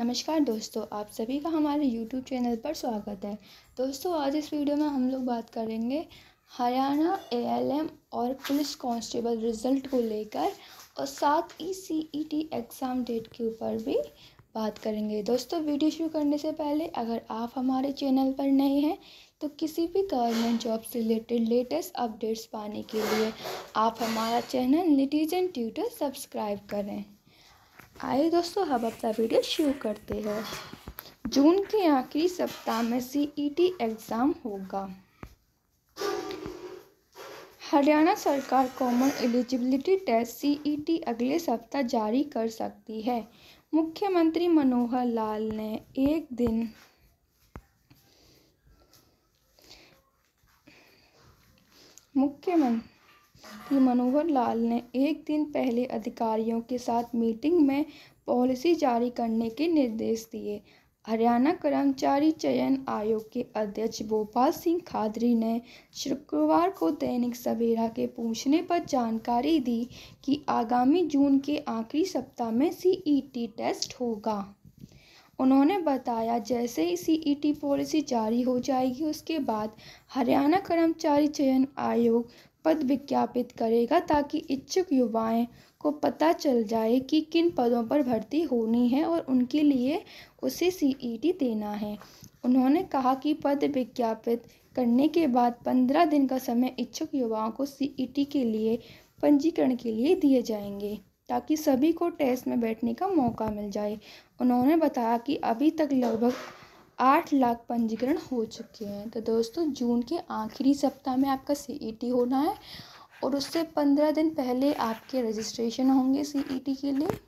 नमस्कार दोस्तों आप सभी का हमारे यूट्यूब चैनल पर स्वागत है दोस्तों आज इस वीडियो में हम लोग बात करेंगे हरियाणा एएलएम और पुलिस कांस्टेबल रिजल्ट को लेकर और साथ ही सीईटी e एग्ज़ाम डेट के ऊपर भी बात करेंगे दोस्तों वीडियो शुरू करने से पहले अगर आप हमारे चैनल पर नए हैं तो किसी भी गवर्नमेंट जॉब से रिलेटेड लेटेस्ट अपडेट्स पाने के लिए आप हमारा चैनल निटीजन ट्यूटर सब्सक्राइब करें आइए दोस्तों हम अपना वीडियो शुरू करते हैं जून के आखिरी सप्ताह में सीईटी एग्ज़ाम e होगा हरियाणा सरकार कॉमन एलिजिबिलिटी टेस्ट सीईटी अगले सप्ताह जारी कर सकती है मुख्यमंत्री मनोहर लाल ने एक दिन मुख्यमंत्री कि मनोहर लाल ने एक दिन पहले अधिकारियों के साथ मीटिंग में पॉलिसी जारी करने के निर्देश दिए हरियाणा कर्मचारी चयन आयोग के अध्यक्ष भोपाल सिंह खादरी ने शुक्रवार को दैनिक सवेरा के पूछने पर जानकारी दी कि आगामी जून के आखिरी सप्ताह में सीईटी e टेस्ट होगा उन्होंने बताया जैसे ही सीईटी e पॉलिसी जारी हो जाएगी उसके बाद हरियाणा कर्मचारी चयन आयोग पद विज्ञापित करेगा ताकि इच्छुक युवाएं को पता चल जाए कि किन पदों पर भर्ती होनी है और उनके लिए उसे सीईटी e देना है उन्होंने कहा कि पद विज्ञापित करने के बाद पंद्रह दिन का समय इच्छुक युवाओं को सीईटी e के लिए पंजीकरण के लिए दिए जाएंगे ताकि सभी को टेस्ट में बैठने का मौका मिल जाए उन्होंने बताया कि अभी तक लगभग आठ लाख पंजीकरण हो चुके हैं तो दोस्तों जून के आखिरी सप्ताह में आपका सीईटी e होना है और उससे पंद्रह दिन पहले आपके रजिस्ट्रेशन होंगे सीईटी e के लिए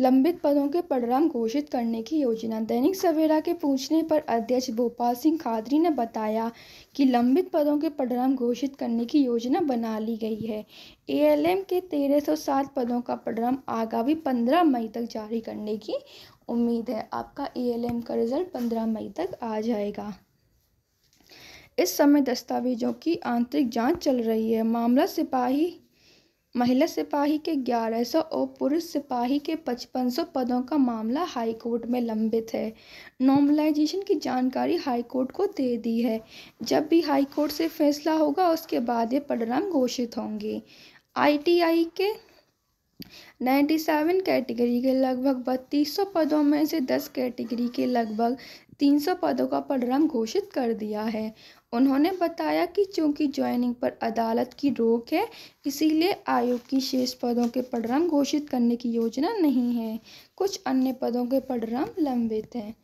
लंबित पदों के परिणाम घोषित करने की योजना दैनिक सवेरा के पूछने पर अध्यक्ष भोपाल सिंह खादरी ने बताया कि लंबित पदों के परिणाम घोषित करने की योजना बना ली गई है एएलएम के तेरह सौ सात पदों का परिणाम आगामी पंद्रह मई तक जारी करने की उम्मीद है आपका ई e का रिज़ल्ट पंद्रह मई तक आ जाएगा इस समय दस्तावेजों की आंतरिक जांच चल रही है मामला सिपाही महिला सिपाही के 1100 और पुरुष सिपाही के 5500 पदों का मामला हाई कोर्ट में लंबित है नॉर्मलाइजेशन की जानकारी हाई कोर्ट को दे दी है जब भी हाईकोर्ट से फैसला होगा उसके बाद ये परिणाम घोषित होंगे आईटीआई के सेवन कैटेगरी के लगभग बत्तीस सौ पदों में से दस कैटेगरी के लगभग तीन सौ पदों का परिणाम घोषित कर दिया है उन्होंने बताया कि चूंकि ज्वाइनिंग पर अदालत की रोक है इसीलिए आयोग की शेष पदों के परिणाम घोषित करने की योजना नहीं है कुछ अन्य पदों के परिणाम लंबित हैं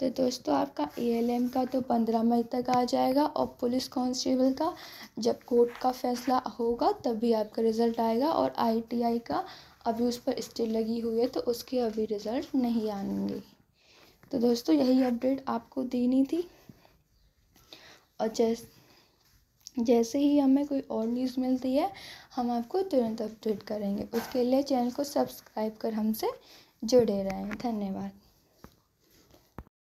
तो दोस्तों आपका एएलएम का तो पंद्रह मई तक आ जाएगा और पुलिस कांस्टेबल का जब कोर्ट का फैसला होगा तब भी आपका रिज़ल्ट आएगा और आईटीआई का अभी उस पर स्टे लगी हुई है तो उसके अभी रिज़ल्ट नहीं आएंगे तो दोस्तों यही अपडेट आपको देनी थी और जैस जैसे ही हमें कोई और न्यूज़ मिलती है हम आपको तुरंत अपडेट करेंगे उसके लिए चैनल को सब्सक्राइब कर हमसे जुड़े रहें धन्यवाद